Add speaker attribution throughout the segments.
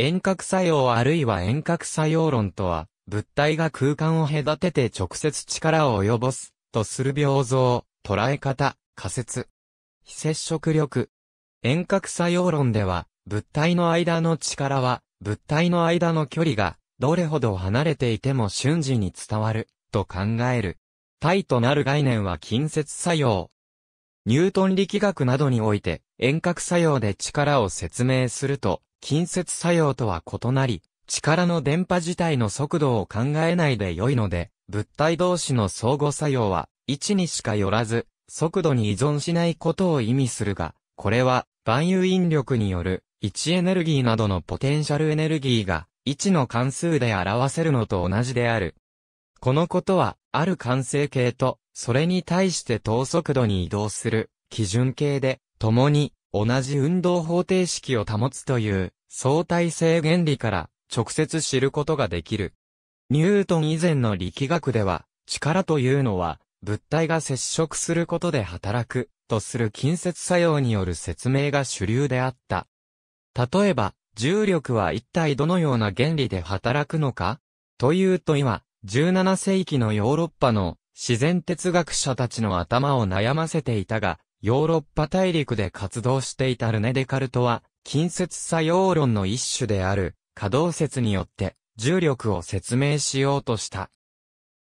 Speaker 1: 遠隔作用あるいは遠隔作用論とは、物体が空間を隔てて直接力を及ぼす、とする病像、捉え方、仮説。非接触力。遠隔作用論では、物体の間の力は、物体の間の距離が、どれほど離れていても瞬時に伝わる、と考える。体となる概念は近接作用、ニュートン力学などにおいて遠隔作用で力を説明すると、近接作用とは異なり、力の電波自体の速度を考えないで良いので、物体同士の相互作用は、位にしかよらず、速度に依存しないことを意味するが、これは、万有引力による、位置エネルギーなどのポテンシャルエネルギーが、位置の関数で表せるのと同じである。このことは、ある完成形と、それに対して等速度に移動する基準形で、共に同じ運動方程式を保つという相対性原理から直接知ることができる。ニュートン以前の力学では、力というのは物体が接触することで働くとする近接作用による説明が主流であった。例えば、重力は一体どのような原理で働くのかというと今、17世紀のヨーロッパの自然哲学者たちの頭を悩ませていたが、ヨーロッパ大陸で活動していたルネ・デカルトは、近接作用論の一種である、可動説によって、重力を説明しようとした。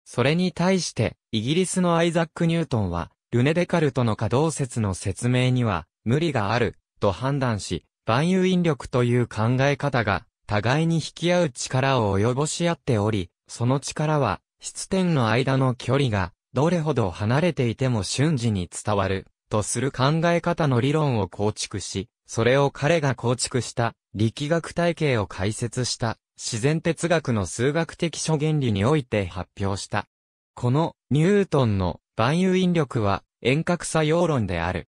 Speaker 1: それに対して、イギリスのアイザック・ニュートンは、ルネ・デカルトの可動説の説明には、無理がある、と判断し、万有引力という考え方が、互いに引き合う力を及ぼし合っており、その力は、質点の間の距離が、どれほど離れていても瞬時に伝わる、とする考え方の理論を構築し、それを彼が構築した力学体系を解説した自然哲学の数学的諸原理において発表した。このニュートンの万有引力は遠隔作用論である。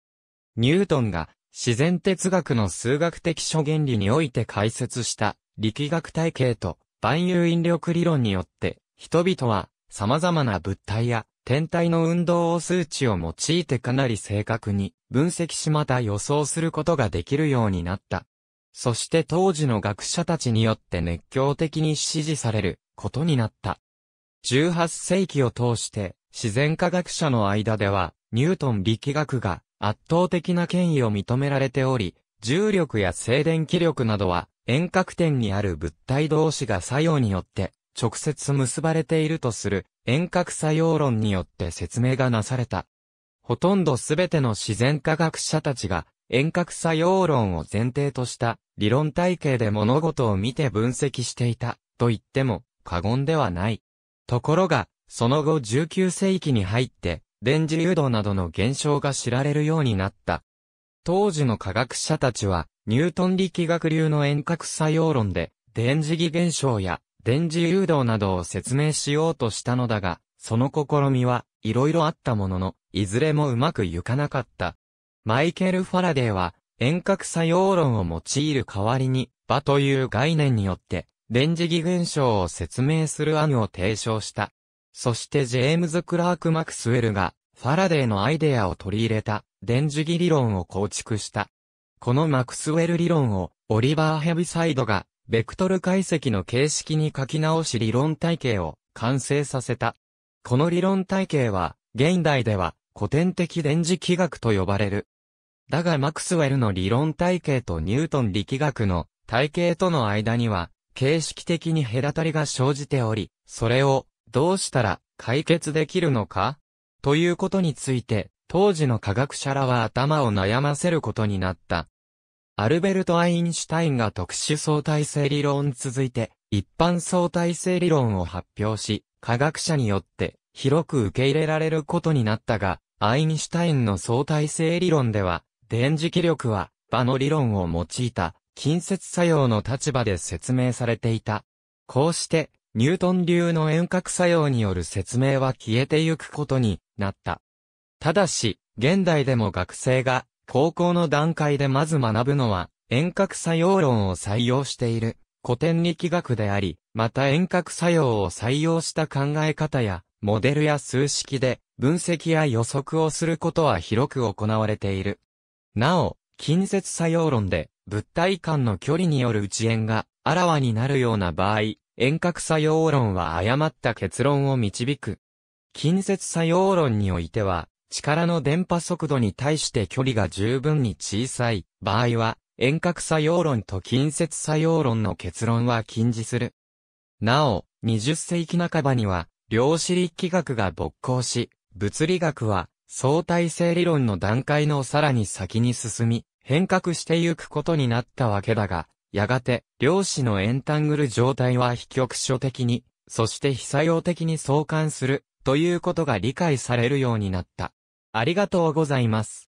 Speaker 1: ニュートンが自然哲学の数学的諸原理において解説した力学体系と万有引力理論によって人々は様々な物体や天体の運動を数値を用いてかなり正確に分析しまた予想することができるようになった。そして当時の学者たちによって熱狂的に支持されることになった。18世紀を通して自然科学者の間ではニュートン力学が圧倒的な権威を認められており、重力や静電気力などは遠隔点にある物体同士が作用によって直接結ばれているとする遠隔作用論によって説明がなされた。ほとんどすべての自然科学者たちが遠隔作用論を前提とした理論体系で物事を見て分析していたと言っても過言ではない。ところが、その後19世紀に入って電磁誘導などの現象が知られるようになった。当時の科学者たちは、ニュートン力学流の遠隔作用論で、電磁気現象や電磁誘導などを説明しようとしたのだが、その試みはいろいろあったものの、いずれもうまくいかなかった。マイケル・ファラデーは、遠隔作用論を用いる代わりに、場という概念によって、電磁気現象を説明する案を提唱した。そしてジェームズ・クラーク・マクスウェルが、ファラデーのアイデアを取り入れた、電磁気理論を構築した。このマクスウェル理論を、オリバー・ヘビサイドが、ベクトル解析の形式に書き直し理論体系を完成させた。この理論体系は、現代では古典的電磁気学と呼ばれる。だがマクスウェルの理論体系とニュートン力学の体系との間には、形式的に隔たりが生じており、それをどうしたら解決できるのかということについて、当時の科学者らは頭を悩ませることになった。アルベルト・アインシュタインが特殊相対性理論続いて、一般相対性理論を発表し、科学者によって広く受け入れられることになったが、アインシュタインの相対性理論では、電磁気力は場の理論を用いた近接作用の立場で説明されていた。こうして、ニュートン流の遠隔作用による説明は消えてゆくことになった。ただし、現代でも学生が高校の段階でまず学ぶのは、遠隔作用論を採用している古典力学であり、また遠隔作用を採用した考え方や、モデルや数式で分析や予測をすることは広く行われている。なお、近接作用論で物体間の距離による内縁があらわになるような場合、遠隔作用論は誤った結論を導く。近接作用論においては、力の電波速度に対して距離が十分に小さい場合は、遠隔作用論と近接作用論の結論は禁じする。なお、20世紀半ばには、量子力学が勃興し、物理学は相対性理論の段階のさらに先に進み、変革してゆくことになったわけだが、やがて量子のエンタングル状態は非局所的に、そして非作用的に相関するということが理解されるようになった。ありがとうございます。